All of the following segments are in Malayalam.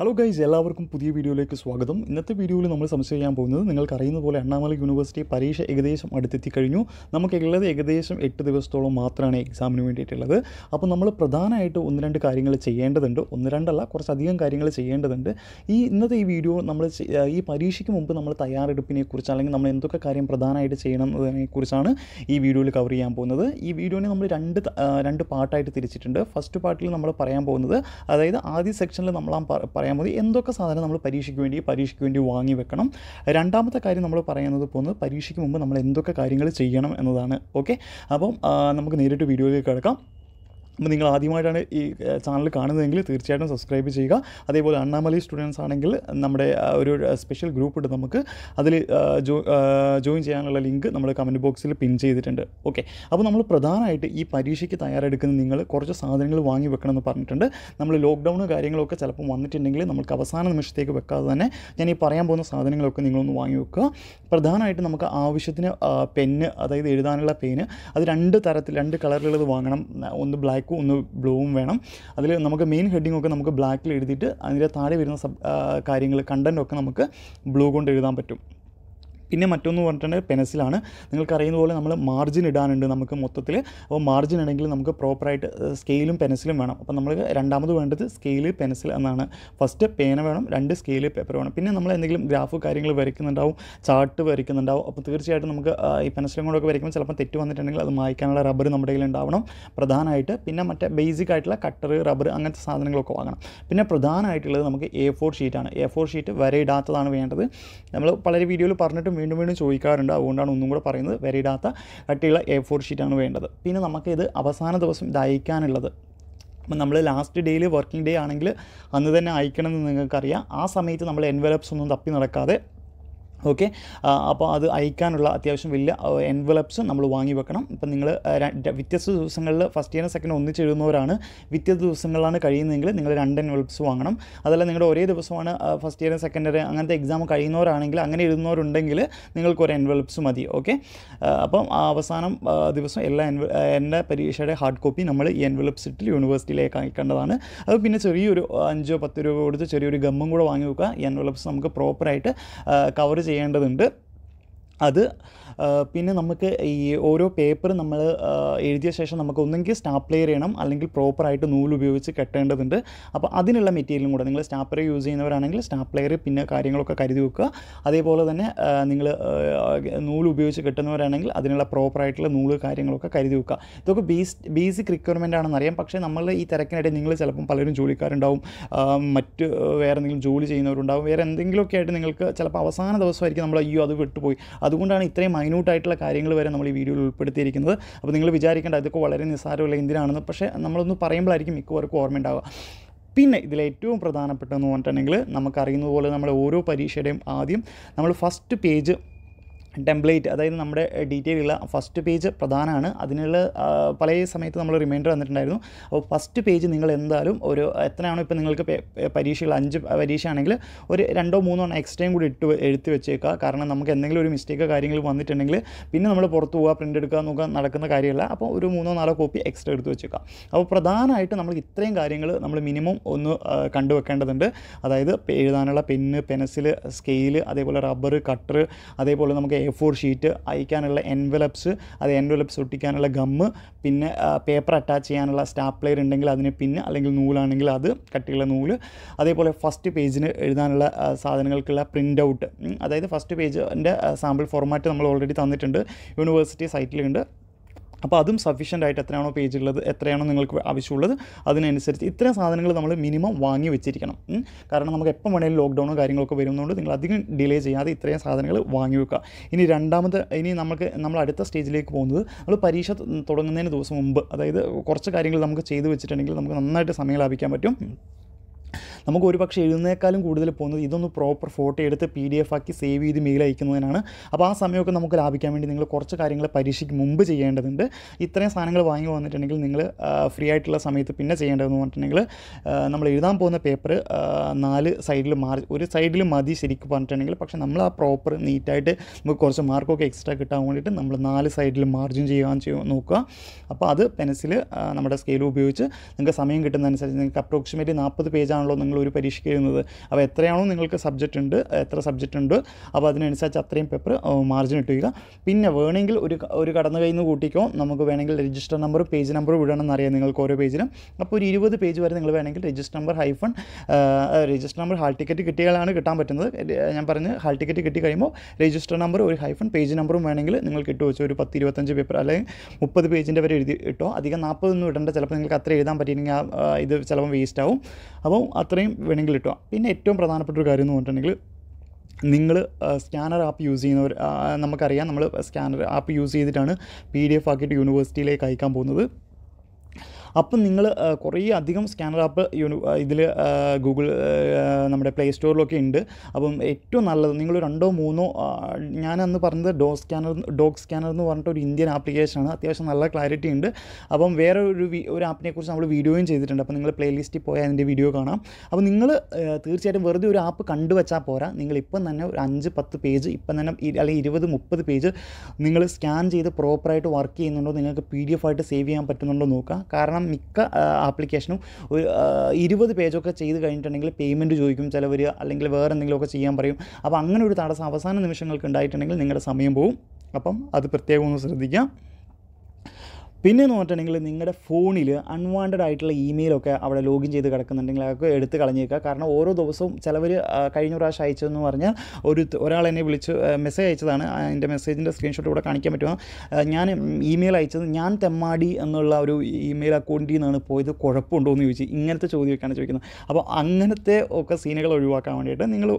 ഹലോ ഗൈസ് എല്ലാവർക്കും പുതിയ വീഡിയോയിലേക്ക് സ്വാഗതം ഇന്നത്തെ വീഡിയോയിൽ നമ്മൾ സംശയം ചെയ്യാൻ പോകുന്നത് നിങ്ങൾക്കറിയുന്ന പോലെ അണ്ണാമല യൂണിവേഴ്സിറ്റി പരീക്ഷ ഏകദേശം അടുത്തെത്തി കഴിഞ്ഞു നമുക്കുള്ളത് ഏകദേശം എട്ട് ദിവസത്തോളം മാത്രമാണ് എക്സാമിന് വേണ്ടിയിട്ടുള്ളത് അപ്പോൾ നമ്മൾ പ്രധാനമായിട്ട് ഒന്ന് രണ്ട് കാര്യങ്ങൾ ചെയ്യേണ്ടതുണ്ട് ഒന്ന് രണ്ടല്ല കുറച്ചധികം കാര്യങ്ങൾ ചെയ്യേണ്ടതുണ്ട് ഈ ഇന്നത്തെ ഈ വീഡിയോ നമ്മൾ ഈ പരീക്ഷയ്ക്ക് മുമ്പ് നമ്മൾ തയ്യാറെടുപ്പിനെക്കുറിച്ച് അല്ലെങ്കിൽ നമ്മൾ എന്തൊക്കെ കാര്യം പ്രധാനമായിട്ട് ചെയ്യണം എന്നതിനെക്കുറിച്ചാണ് ഈ വീഡിയോയിൽ കവർ ചെയ്യാൻ പോകുന്നത് ഈ വീഡിയോനെ നമ്മൾ രണ്ട് രണ്ട് പാട്ടായിട്ട് തിരിച്ചിട്ടുണ്ട് ഫസ്റ്റ് പാർട്ടിൽ നമ്മൾ പറയാൻ പോകുന്നത് അതായത് ആദ്യ സെക്ഷനിൽ നമ്മൾ ആ പറയാൻ മതി എന്തൊക്കെ സാധനം നമ്മൾ പരീക്ഷയ്ക്ക് വേണ്ടി പരീക്ഷയ്ക്ക് വേണ്ടി വാങ്ങി വെക്കണം രണ്ടാമത്തെ കാര്യം നമ്മൾ പറയുന്നത് പോകുന്നത് പരീക്ഷയ്ക്ക് മുമ്പ് നമ്മൾ എന്തൊക്കെ കാര്യങ്ങൾ ചെയ്യണം എന്നതാണ് ഓക്കെ അപ്പം നമുക്ക് നേരിട്ട് വീഡിയോയിലേക്ക് കിടക്കാം അപ്പോൾ നിങ്ങൾ ആദ്യമായിട്ടാണ് ഈ ചാനൽ കാണുന്നതെങ്കിൽ തീർച്ചയായിട്ടും സബ്സ്ക്രൈബ് ചെയ്യുക അതേപോലെ അണ്ണാമലൈ സ്റ്റുഡൻസ് ആണെങ്കിൽ നമ്മുടെ ഒരു സ്പെഷ്യൽ ഗ്രൂപ്പ് ഉണ്ട് നമുക്ക് അതിൽ ജോയിൻ ചെയ്യാനുള്ള ലിങ്ക് നമ്മൾ കമൻറ്റ് ബോക്സിൽ പിൻ ചെയ്തിട്ടുണ്ട് ഓക്കെ അപ്പോൾ നമ്മൾ പ്രധാനമായിട്ട് ഈ പരീക്ഷയ്ക്ക് തയ്യാറെടുക്കുന്ന നിങ്ങൾ കുറച്ച് സാധനങ്ങൾ വാങ്ങി വെക്കണം എന്ന് പറഞ്ഞിട്ടുണ്ട് നമ്മൾ ലോക്ക്ഡൗൺ കാര്യങ്ങളൊക്കെ ചിലപ്പോൾ വന്നിട്ടുണ്ടെങ്കിൽ നമുക്ക് അവസാന നിമിഷത്തേക്ക് വെക്കാതെ തന്നെ ഞാൻ ഈ പറയാൻ പോകുന്ന സാധനങ്ങളൊക്കെ നിങ്ങളൊന്ന് വാങ്ങി വെക്കുക പ്രധാനമായിട്ട് നമുക്ക് ആവശ്യത്തിന് പെന്ന് അതായത് എഴുതാനുള്ള പെന് അത് രണ്ട് തരത്തിൽ രണ്ട് കളറിലുള്ളത് വാങ്ങണം ഒന്ന് ബ്ലാക്ക് ബ്ലാക്കും ഒന്ന് ബ്ലൂവും വേണം അതിൽ നമുക്ക് മെയിൻ ഹെഡിങ് ഒക്കെ നമുക്ക് ബ്ലാക്കിൽ എഴുതിയിട്ട് അതിൻ്റെ താഴെ വരുന്ന സബ് കാര്യങ്ങൾ കണ്ടൻറ്റൊക്കെ നമുക്ക് ബ്ലൂ കൊണ്ട് എഴുതാൻ പറ്റും പിന്നെ മറ്റൊന്ന് പറഞ്ഞിട്ടുണ്ടെങ്കിൽ പെനസിലാണ് നിങ്ങൾക്കറിയുന്ന പോലെ നമ്മൾ മാർജിൻ ഇടാനുണ്ട് നമുക്ക് മൊത്തത്തിൽ അപ്പോൾ മാർജിൻ ഉണ്ടെങ്കിൽ നമുക്ക് പ്രോപ്പറായിട്ട് സ്കെയിലും പെൻസിലും വേണം അപ്പോൾ നമ്മൾ രണ്ടാമത് വേണ്ടത് സ്കെയിൽ പെൻസിൽ എന്നാണ് ഫസ്റ്റ് പേന വേണം രണ്ട് സ്കെയിൽ പേപ്പർ വേണം പിന്നെ നമ്മൾ എന്തെങ്കിലും ഗ്രാഫ് കാര്യങ്ങൾ വരയ്ക്കുന്നുണ്ടാവും ചാർട്ട് വരയ്ക്കുന്നുണ്ടാവും അപ്പോൾ തീർച്ചയായിട്ടും നമുക്ക് ഈ പെൻസിലും കൊണ്ടൊക്കെ വരയ്ക്കുമ്പോൾ ചിലപ്പോൾ തെറ്റ് വന്നിട്ടുണ്ടെങ്കിൽ അത് മായ്ക്കാനുള്ള റബ്ബർ നമ്മുടെ കയ്യിൽ ഉണ്ടാവണം പ്രധാനമായിട്ട് പിന്നെ മറ്റേ ബേസിക് ആയിട്ടുള്ള കട്ടർ റബ്ബർ അങ്ങനത്തെ സാധനങ്ങളൊക്കെ വാങ്ങണം പിന്നെ പ്രധാനമായിട്ടുള്ളത് നമുക്ക് എ ഫോർ ഷീറ്റാണ് എ ഫോർ ഷീറ്റ് വരയിടാത്തതാണ് വേണ്ടത് നമ്മൾ പല വീഡിയോയിൽ പറഞ്ഞിട്ടും വീണ്ടും വീണ്ടും ചോദിക്കാറുണ്ട് അതുകൊണ്ടാണ് ഒന്നും കൂടെ പറയുന്നത് വരയിടാത്ത കട്ടിയുള്ള എ ഫോർ ഷീറ്റാണ് വേണ്ടത് പിന്നെ നമുക്ക് ഇത് അവസാന ദിവസം ഇത് അയക്കാനുള്ളത് അപ്പം നമ്മൾ ലാസ്റ്റ് ഡേയിൽ വർക്കിംഗ് ഡേ ആണെങ്കിൽ അന്ന് തന്നെ അയക്കണമെന്ന് നിങ്ങൾക്കറിയാം ആ സമയത്ത് നമ്മൾ എൻവലപ്സ് ഒന്നും തപ്പി നടക്കാതെ ഓക്കെ അപ്പോൾ അത് അയക്കാനുള്ള അത്യാവശ്യം വലിയ എൻവലപ്സ് നമ്മൾ വാങ്ങി വെക്കണം ഇപ്പം നിങ്ങൾ വ്യത്യസ്ത ദിവസങ്ങളിൽ ഫസ്റ്റ് ഇയർ സെക്കൻഡ് ഒന്നിച്ച് എഴുതുന്നവരാണ് വ്യത്യസ്ത ദിവസങ്ങളിലാണ് കഴിയുന്നതെങ്കിൽ നിങ്ങൾ രണ്ട് എൻവലപ്സ് വാങ്ങണം അതല്ല നിങ്ങളുടെ ഒരേ ദിവസമാണ് ഫസ്റ്റ് ഇയർ സെക്കൻഡ് ഇയർ അങ്ങനത്തെ എക്സാം കഴിയുന്നവരാണെങ്കിൽ അങ്ങനെ എഴുതുന്നവരുണ്ടെങ്കിൽ നിങ്ങൾക്ക് ഒരു എൻവലപ്സ് മതി ഓക്കെ അപ്പം അവസാനം ദിവസം എല്ലാ എൻവ എൻ്റെ പരീക്ഷയുടെ ഹാർഡ് കോപ്പി നമ്മൾ ഈ എൻവലപ്സ് ഇട്ട് യൂണിവേഴ്സിറ്റിയിലേക്ക് അയക്കേണ്ടതാണ് അത് പിന്നെ ചെറിയൊരു അഞ്ചോ പത്ത് രൂപ കൊടുത്ത് ചെറിയൊരു ഗമ്മും കൂടെ വാങ്ങി വെക്കുക ഈ എൻവലപ്സ് നമുക്ക് പ്രോപ്പറായിട്ട് കവർ ചെയ്യേണ്ടതുണ്ട് അത് പിന്നെ നമുക്ക് ഈ ഓരോ പേപ്പർ നമ്മൾ എഴുതിയ ശേഷം നമുക്ക് ഒന്നെങ്കിൽ സ്റ്റാപ്ലെയർ ചെയ്യണം അല്ലെങ്കിൽ പ്രോപ്പറായിട്ട് ഉപയോഗിച്ച് കെട്ടേണ്ടതുണ്ട് അപ്പോൾ അതിനുള്ള മെറ്റീരിയലും കൂടെ നിങ്ങൾ സ്റ്റാപ്ലെയർ യൂസ് ചെയ്യുന്നവരാണെങ്കിൽ സ്റ്റാപ്ലെയർ പിന്നെ കാര്യങ്ങളൊക്കെ കരുതി വെക്കുക അതേപോലെ തന്നെ നിങ്ങൾ ഉപയോഗിച്ച് കെട്ടുന്നവരാണെങ്കിൽ അതിനുള്ള പ്രോപ്പറായിട്ടുള്ള നൂല് കാര്യങ്ങളൊക്കെ കരുതി വെക്കുക ഇതൊക്കെ ബേസ് ബേസിക് റിക്വയർമെൻ്റ് ആണെന്നറിയാം പക്ഷേ നമ്മൾ ഈ തിരക്കിനിടയിൽ നിങ്ങൾ ചിലപ്പം പലരും ജോലിക്കാരുണ്ടാവും മറ്റ് വേറെ എന്തെങ്കിലും ജോലി ചെയ്യുന്നവരുണ്ടാവും വേറെ എന്തെങ്കിലുമൊക്കെ ആയിട്ട് നിങ്ങൾക്ക് ചിലപ്പോൾ അവസാന ദിവസമായിരിക്കും നമ്മൾ അയ്യോ അത് വിട്ടുപോയി അതുകൊണ്ടാണ് ഇത്രയും മൈന്യൂട്ടായിട്ടുള്ള കാര്യങ്ങൾ വരെ നമ്മൾ ഈ വീഡിയോയിൽ ഉൾപ്പെടുത്തിയിരിക്കുന്നത് അപ്പോൾ നിങ്ങൾ വിചാരിക്കേണ്ട ഇതൊക്കെ വളരെ നിസ്സാരമുള്ള എന്തിനാണെന്ന് പക്ഷേ നമ്മളൊന്ന് പറയുമ്പോഴായിരിക്കും മിക്കവർക്കും ഉണ്ടാവുക പിന്നെ ഇതിൽ ഏറ്റവും പ്രധാനപ്പെട്ടതെന്ന് പറഞ്ഞിട്ടുണ്ടെങ്കിൽ നമുക്കറിയുന്നതുപോലെ പോലെ നമ്മുടെ ഓരോ പരീക്ഷയുടെയും ആദ്യം നമ്മൾ ഫസ്റ്റ് പേജ് ടെംപ്ലേറ്റ് അതായത് നമ്മുടെ ഡീറ്റെയിൽ ഉള്ള ഫസ്റ്റ് പേജ് പ്രധാനമാണ് അതിനുള്ള പല സമയത്ത് നമ്മൾ റിമൈൻഡർ വന്നിട്ടുണ്ടായിരുന്നു അപ്പോൾ ഫസ്റ്റ് പേജ് നിങ്ങൾ എന്തായാലും ഒരു എത്രയാണോ ഇപ്പോൾ നിങ്ങൾക്ക് പരീക്ഷകൾ അഞ്ച് പരീക്ഷ ആണെങ്കിൽ ഒരു രണ്ടോ മൂന്നോ എണ്ണം എക്സ്ട്രയും കൂടി ഇട്ട് എഴുതി വെച്ചേക്കുക കാരണം നമുക്ക് എന്തെങ്കിലും ഒരു മിസ്റ്റേക്കോ കാര്യങ്ങൾ വന്നിട്ടുണ്ടെങ്കിൽ പിന്നെ നമ്മൾ പുറത്ത് പോകുക പ്രിൻ്റ് എടുക്കുക നോക്കുക നടക്കുന്ന കാര്യമല്ല അപ്പോൾ ഒരു മൂന്നോ നാലോ കോപ്പി എക്സ്ട്രാ എടുത്ത് വെച്ചേക്കുക അപ്പോൾ പ്രധാനമായിട്ട് നമ്മൾ ഇത്രയും കാര്യങ്ങൾ നമ്മൾ മിനിമം ഒന്ന് കണ്ടുവെക്കേണ്ടതുണ്ട് അതായത് എഴുതാനുള്ള പെന്ന് പെൻസിൽ സ്കെയിൽ അതേപോലെ റബ്ബർ കട്ടർ അതേപോലെ നമുക്ക് എ ഫോർ ഷീറ്റ് അയക്കാനുള്ള എൻവലപ്സ് അത് എൻവലപ്സ് ഒട്ടിക്കാനുള്ള ഗമ്മ് പിന്നെ പേപ്പർ അറ്റാച്ച് ചെയ്യാനുള്ള സ്റ്റാപ്ലെയർ ഉണ്ടെങ്കിൽ അതിന് പിന്നെ അല്ലെങ്കിൽ നൂലാണെങ്കിൽ അത് കട്ടിയുള്ള നൂല് അതേപോലെ ഫസ്റ്റ് പേജിന് എഴുതാനുള്ള സാധനങ്ങൾക്കുള്ള പ്രിൻ്റ് ഔട്ട് അതായത് ഫസ്റ്റ് പേജിൻ്റെ സാമ്പിൾ ഫോർമാറ്റ് നമ്മൾ ഓൾറെഡി തന്നിട്ടുണ്ട് യൂണിവേഴ്സിറ്റി സൈറ്റിലുണ്ട് അപ്പോൾ അതും സഫീഷ്യൻ്റ് ആയിട്ട് എത്രയാണോ പേജ് ഉള്ളത് എത്രയാണോ നിങ്ങൾക്ക് ആവശ്യമുള്ളത് അതിനനുസരിച്ച് ഇത്രയും സാധനങ്ങൾ നമ്മൾ മിനിമം വാങ്ങി വെച്ചിരിക്കണം കാരണം നമുക്ക് എപ്പം വേണമെങ്കിലും ലോക്ക്ഡൗണോ കാര്യങ്ങളൊക്കെ വരുന്നതുകൊണ്ട് നിങ്ങൾ അധികം ഡിലേ ചെയ്യാതെ ഇത്രയും സാധനങ്ങൾ വാങ്ങി വെക്കുക ഇനി രണ്ടാമത്തെ ഇനി നമുക്ക് നമ്മൾ അടുത്ത സ്റ്റേജിലേക്ക് പോകുന്നത് നമ്മൾ പരീക്ഷ തുടങ്ങുന്നതിന് ദിവസം മുമ്പ് അതായത് കുറച്ച് കാര്യങ്ങൾ നമുക്ക് ചെയ്തു വെച്ചിട്ടുണ്ടെങ്കിൽ നമുക്ക് നന്നായിട്ട് സമയം ലാഭിക്കാൻ പറ്റും നമുക്ക് ഒരുപക്ഷെ എഴുതുന്നേക്കാളും കൂടുതൽ പോകുന്നത് ഇതൊന്ന് പ്രോപ്പർ ഫോട്ടോ എടുത്ത് പി ഡി എഫ് ആക്കി സേവ് ചെയ്ത് മെയിൽ അയക്കുന്നതിനാണ് അപ്പോൾ ആ സമയമൊക്കെ നമുക്ക് ലാഭിക്കാൻ വേണ്ടി നിങ്ങൾ കുറച്ച് കാര്യങ്ങൾ പരീക്ഷയ്ക്ക് മുമ്പ് ചെയ്യേണ്ടതുണ്ട് ഇത്രയും സാധനങ്ങൾ വാങ്ങി വന്നിട്ടുണ്ടെങ്കിൽ നിങ്ങൾ ഫ്രീ ആയിട്ടുള്ള സമയത്ത് പിന്നെ ചെയ്യേണ്ടതെന്ന് പറഞ്ഞിട്ടുണ്ടെങ്കിൽ നമ്മൾ എഴുതാൻ പോകുന്ന പേപ്പർ നാല് സൈഡിൽ മാർ ഒരു സൈഡിൽ മതി ശരിക്കും പറഞ്ഞിട്ടുണ്ടെങ്കിൽ പക്ഷേ നമ്മൾ ആ പ്രോപ്പർ നീറ്റായിട്ട് നമുക്ക് കുറച്ച് മാർക്കൊക്കെ എക്സ്ട്രാ കിട്ടാൻ വേണ്ടിയിട്ട് നമ്മൾ നാല് സൈഡിൽ മാർജിൻ ചെയ്യാൻ നോക്കുക അപ്പോൾ അത് പെൻസിൽ നമ്മുടെ സ്കെയിൽ ഉപയോഗിച്ച് നിങ്ങൾക്ക് സമയം കിട്ടുന്നതനുസരിച്ച് നിങ്ങൾക്ക് അപ്രോക്സിമേറ്റ്ലി നാൽപ്പത് പേജാണല്ലോ നിങ്ങൾ ഒരു പരീക്ഷയ്ക്ക് എഴുതുന്നത് അപ്പോൾ എത്രയാണോ നിങ്ങൾക്ക് സബ്ജക്റ്റ് ഉണ്ട് എത്ര സബ്ജക്റ്റ് ഉണ്ട് അപ്പോൾ അതിനനുസരിച്ച് അത്രയും പേപ്പർ മാർജിൻ ഇട്ടുക പിന്നെ വേണമെങ്കിൽ ഒരു ഒരു കടന്നു കയ്യിൽ നിന്ന് കൂട്ടിക്കോ നമുക്ക് വേണമെങ്കിൽ രജിസ്റ്റർ നമ്പർ പേജ് നമ്പർ എന്നറിയാം നിങ്ങൾക്ക് ഓരോ പേജിലും അപ്പോൾ ഒരു ഇരുപത് പേജ് വരെ നിങ്ങൾ വേണമെങ്കിൽ register number hyphen register number hall ticket കിട്ടിയാലാണ് കിട്ടാൻ പറ്റുന്നത് ഞാൻ പറഞ്ഞ് ഹാൾ ടിക്കറ്റ് കിട്ടി കഴിയുമ്പോൾ രജിസ്റ്റർ നമ്പർ ഒരു ഹൈഫൺ പേജ് നമ്പറും വേണമെങ്കിൽ നിങ്ങൾ കിട്ടു വെച്ചു ഒരു പത്ത് ഇരുപത്തഞ്ച് പേപ്പർ അല്ലെങ്കിൽ മുപ്പത് പേജിൻ്റെ വരെ എഴുതി ഇട്ടോ അധികം നാൽപ്പതൊന്നും ഇടേണ്ട ചിലപ്പോൾ നിങ്ങൾക്ക് അത്ര എഴുതാൻ പറ്റിയില്ലെങ്കിൽ ഇത് ചിലപ്പോൾ വേസ്റ്റ് ആവും അപ്പോൾ അത്രയും അത്രയും വേണമെങ്കിൽ കിട്ടുക പിന്നെ ഏറ്റവും പ്രധാനപ്പെട്ട ഒരു കാര്യം എന്ന് പറഞ്ഞിട്ടുണ്ടെങ്കിൽ നിങ്ങൾ സ്കാനർ ആപ്പ് യൂസ് ചെയ്യുന്നവർ നമുക്കറിയാം നമ്മൾ സ്കാനർ ആപ്പ് യൂസ് ചെയ്തിട്ടാണ് പി ഡി എഫ് ആക്കിയിട്ട് യൂണിവേഴ്സിറ്റിയിലേക്ക് അയക്കാൻ പോകുന്നത് അപ്പം നിങ്ങൾ കുറേ അധികം സ്കാനർ ആപ്പ് യൂണി ഇതിൽ ഗൂഗിൾ നമ്മുടെ പ്ലേ സ്റ്റോറിലൊക്കെ ഉണ്ട് അപ്പം ഏറ്റവും നല്ലത് നിങ്ങൾ രണ്ടോ മൂന്നോ ഞാൻ അന്ന് പറഞ്ഞത് ഡോ സ്കാനർ ഡോഗ് സ്കാനർ എന്ന് പറഞ്ഞിട്ട് ഒരു ഇന്ത്യൻ ആപ്ലിക്കേഷനാണ് അത്യാവശ്യം നല്ല ക്ലാരിറ്റി ഉണ്ട് അപ്പം വേറെ ഒരു ഒരു ആപ്പിനെ കുറിച്ച് നമ്മൾ വീഡിയോയും ചെയ്തിട്ടുണ്ട് അപ്പം നിങ്ങൾ പ്ലേലിസ്റ്റിൽ പോയാൽ അതിൻ്റെ വീഡിയോ കാണാം അപ്പം നിങ്ങൾ തീർച്ചയായിട്ടും വെറുതെ ഒരു ആപ്പ് കണ്ടുവച്ചാൽ പോരാ നിങ്ങൾ ഇപ്പം തന്നെ ഒരു അഞ്ച് പത്ത് പേജ് ഇപ്പം തന്നെ അല്ലെങ്കിൽ ഇരുപത് മുപ്പത് പേജ് നിങ്ങൾ സ്കാൻ ചെയ്ത് പ്രോപ്പറായിട്ട് വർക്ക് ചെയ്യുന്നുണ്ടോ നിങ്ങൾക്ക് പി ഡി എഫ് ആയിട്ട് സേവ് ചെയ്യാൻ പറ്റുന്നുണ്ടോ നോക്കുക കാരണം മിക്ക ആപ്ലിക്കേഷനും ഒരു ഇരുപത് പേജൊക്കെ ചെയ്ത് കഴിഞ്ഞിട്ടുണ്ടെങ്കിൽ പേയ്മെൻറ്റ് ചോദിക്കും ചിലവർ അല്ലെങ്കിൽ വേറെ എന്തെങ്കിലുമൊക്കെ ചെയ്യാൻ പറയും അപ്പോൾ അങ്ങനെ ഒരു തടസ്സം അവസാന നിമിഷങ്ങൾക്ക് ഉണ്ടായിട്ടുണ്ടെങ്കിൽ നിങ്ങളുടെ സമയം പോവും അപ്പം അത് പ്രത്യേകം ഒന്ന് ശ്രദ്ധിക്കാം പിന്നെ എന്ന് പറഞ്ഞിട്ടുണ്ടെങ്കിൽ നിങ്ങളുടെ ഫോണിൽ അൺവാണ്ടഡ് ആയിട്ടുള്ള ഇമെയിലൊക്കെ അവിടെ ലോഗിൻ ചെയ്ത് കിടക്കുന്നുണ്ടെങ്കിൽ അതൊക്കെ എടുത്ത് കളഞ്ഞേക്കുക കാരണം ഓരോ ദിവസവും ചിലവർ കഴിഞ്ഞ പ്രാവശ്യം അയച്ചതെന്ന് പറഞ്ഞാൽ ഒരു ഒരാൾ എന്നെ വിളിച്ച് മെസ്സേജ് അയച്ചതാണ് എൻ്റെ മെസ്സേജിൻ്റെ സ്ക്രീൻഷോട്ട് ഇവിടെ കാണിക്കാൻ പറ്റുമോ ഞാൻ ഇമെയിൽ അയച്ചത് ഞാൻ തെമ്മാടി എന്നുള്ള ഒരു ഇമെയിൽ അക്കൗണ്ടിൽ നിന്നാണ് പോയത് കുഴപ്പമുണ്ടോ എന്ന് ചോദിച്ചു ഇങ്ങനത്തെ ചോദ്യമൊക്കെയാണ് ചോദിക്കുന്നത് അപ്പോൾ അങ്ങനത്തെ ഒക്കെ സീനുകൾ ഒഴിവാക്കാൻ വേണ്ടിയിട്ട് നിങ്ങൾ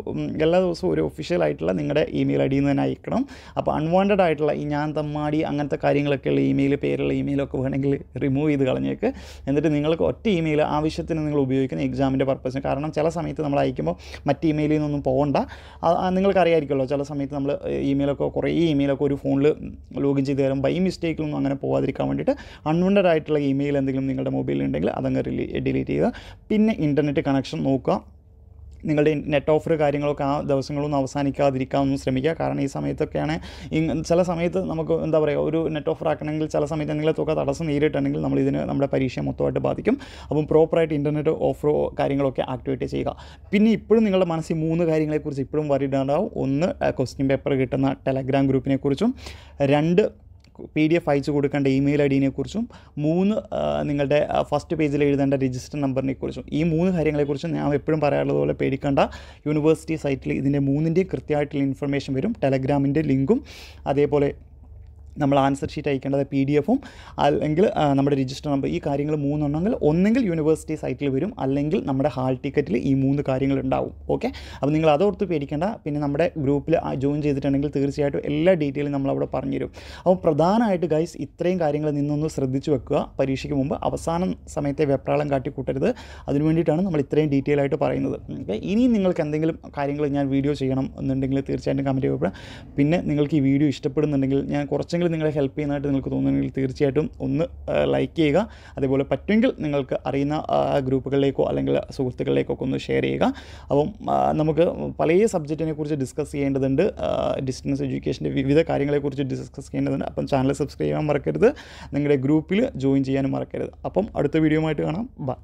എല്ലാ ദിവസവും ഒരു ഒഫീഷ്യൽ ആയിട്ടുള്ള നിങ്ങളുടെ ഇമെയിൽ ഐ ഡിയിൽ നിന്ന് തന്നെ അയക്കണം അപ്പോൾ അൺവാണ്ടഡ് ആയിട്ടുള്ള ഈ ഞാൻ തെമ്മാടി അങ്ങനത്തെ കാര്യങ്ങളൊക്കെ ഇമെയിൽ പേരുള്ള ഇമെയിൽ ഇമെയിലൊക്കെ വേണമെങ്കിൽ റിമൂവ് ചെയ്ത് കളഞ്ഞേക്ക് എന്നിട്ട് നിങ്ങൾക്ക് ഒറ്റ ഇമെയിൽ ആവശ്യത്തിന് നിങ്ങൾ ഉപയോഗിക്കുന്ന എക്സാമിൻ്റെ പർപ്പസിന് കാരണം ചില സമയത്ത് നമ്മൾ അയക്കുമ്പോൾ മറ്റ് ഇമെയിലിൽ നിന്നൊന്നും പോകണ്ട നിങ്ങൾക്കറിയായിരിക്കുമല്ലോ ചില സമയത്ത് നമ്മൾ ഇമെയിലൊക്കെ കുറേ ഇമെയിലൊക്കെ ഒരു ഫോണിൽ ലോഗിൻ ചെയ്ത് തരും ബൈ മിസ്റ്റേക്കിലൊന്നും അങ്ങനെ പോകാതിരിക്കാൻ വേണ്ടിയിട്ട് അൺവണ്ടഡ് ആയിട്ടുള്ള ഇമെയിൽ എന്തെങ്കിലും നിങ്ങളുടെ മൊബൈലിൽ ഉണ്ടെങ്കിൽ അതങ്ങ് ഡിലീറ്റ് ചെയ്യുക പിന്നെ ഇൻ്റർനെറ്റ് കണക്ഷൻ നോക്കുക നിങ്ങളുടെ നെറ്റ് ഓഫർ കാര്യങ്ങളൊക്കെ ആ ദിവസങ്ങളൊന്നും അവസാനിക്കാതിരിക്കാമെന്നും ശ്രമിക്കുക കാരണം ഈ സമയത്തൊക്കെയാണ് ചില സമയത്ത് നമുക്ക് എന്താ പറയുക ഒരു നെറ്റ് ഓഫർ ആക്കണമെങ്കിൽ ചില സമയത്ത് എന്തെങ്കിലും തുക തടസ്സം നേരിട്ടുണ്ടെങ്കിൽ നമ്മൾ ഇതിന് നമ്മുടെ പരീക്ഷ മൊത്തമായിട്ട് ബാധിക്കും അപ്പം പ്രോപ്പറായിട്ട് ഇൻ്റർനെറ്റ് ഓഫറോ കാര്യങ്ങളൊക്കെ ആക്ടിവേറ്റ് ചെയ്യുക പിന്നെ ഇപ്പോഴും നിങ്ങളുടെ മനസ്സിൽ മൂന്ന് കാര്യങ്ങളെക്കുറിച്ച് ഇപ്പോഴും വരിയിടാണ്ടാവും ഒന്ന് ക്വസ്റ്റ്യൻ പേപ്പർ കിട്ടുന്ന ടെലഗ്രാം ഗ്രൂപ്പിനെക്കുറിച്ചും രണ്ട് പി ഡി എഫ് അയച്ചു കൊടുക്കേണ്ട ഇമെയിൽ ഐ കുറിച്ചും മൂന്ന് നിങ്ങളുടെ ഫസ്റ്റ് പേജിൽ എഴുതേണ്ട രജിസ്റ്റർ കുറിച്ചും ഈ മൂന്ന് കാര്യങ്ങളെക്കുറിച്ചും ഞാൻ എപ്പോഴും പറയാറുള്ളത് പോലെ പേടിക്കേണ്ട യൂണിവേഴ്സിറ്റി സൈറ്റിൽ ഇതിൻ്റെ മൂന്നിൻ്റെയും കൃത്യമായിട്ടുള്ള ഇൻഫർമേഷൻ വരും ടെലഗ്രാമിൻ്റെ ലിങ്കും അതേപോലെ നമ്മൾ ആൻസർ ഷീറ്റ് അയക്കേണ്ടത് പി ഡി എഫും അല്ലെങ്കിൽ നമ്മുടെ രജിസ്റ്റർ നമ്പർ ഈ കാര്യങ്ങൾ മൂന്നെണ്ണമെങ്കിൽ ഒന്നെങ്കിൽ യൂണിവേഴ്സിറ്റി സൈറ്റിൽ വരും അല്ലെങ്കിൽ നമ്മുടെ ഹാൾ ടിക്കറ്റിൽ ഈ മൂന്ന് കാര്യങ്ങൾ ഉണ്ടാവും ഓക്കെ അപ്പോൾ നിങ്ങൾ അതോർത്ത് പേടിക്കേണ്ട പിന്നെ നമ്മുടെ ഗ്രൂപ്പിൽ ജോയിൻ ചെയ്തിട്ടുണ്ടെങ്കിൽ തീർച്ചയായിട്ടും എല്ലാ ഡീറ്റെയിലും നമ്മളവിടെ പറഞ്ഞുതരും അപ്പോൾ പ്രധാനമായിട്ട് ഗൈസ് ഇത്രയും കാര്യങ്ങൾ നിന്നൊന്ന് ശ്രദ്ധിച്ചു വെക്കുക പരീക്ഷയ്ക്ക് മുമ്പ് അവസാന സമയത്തെ വെപ്രാളം കാട്ടി അതിനു വേണ്ടിയിട്ടാണ് നമ്മൾ ഇത്രയും ഡീറ്റെയിൽ ആയിട്ട് പറയുന്നത് ഓക്കെ ഇനിയും നിങ്ങൾക്ക് എന്തെങ്കിലും കാര്യങ്ങൾ ഞാൻ വീഡിയോ ചെയ്യണം എന്നുണ്ടെങ്കിൽ തീർച്ചയായിട്ടും കമൻറ്റ് ചെയ്യപ്പെടാം പിന്നെ നിങ്ങൾക്ക് ഈ വീഡിയോ ഇഷ്ടപ്പെടുന്നുണ്ടെങ്കിൽ ഞാൻ കുറച്ചെങ്കിലും എന്തെങ്കിലും നിങ്ങളെ ഹെൽപ്പ് ചെയ്യുന്നതായിട്ട് നിങ്ങൾക്ക് തോന്നുന്നെങ്കിൽ തീർച്ചയായിട്ടും ഒന്ന് ലൈക്ക് ചെയ്യുക അതേപോലെ പറ്റുമെങ്കിൽ നിങ്ങൾക്ക് അറിയുന്ന ഗ്രൂപ്പുകളിലേക്കോ അല്ലെങ്കിൽ സുഹൃത്തുക്കളിലേക്കോ ഒക്കെ ഒന്ന് ഷെയർ ചെയ്യുക അപ്പം നമുക്ക് പല സബ്ജക്റ്റിനെ കുറിച്ച് ഡിസ്കസ് ചെയ്യേണ്ടതുണ്ട് ഡിസ്റ്റൻസ് എഡ്യൂക്കേഷൻ്റെ വിവിധ കാര്യങ്ങളെക്കുറിച്ച് ഡിസ്കസ് ചെയ്യേണ്ടതുണ്ട് അപ്പം ചാനൽ സബ്സ്ക്രൈബ് ചെയ്യാൻ മറക്കരുത് നിങ്ങളുടെ ഗ്രൂപ്പിൽ ജോയിൻ ചെയ്യാനും മറക്കരുത് അപ്പം അടുത്ത വീഡിയോ ആയിട്ട് കാണാം ബൈ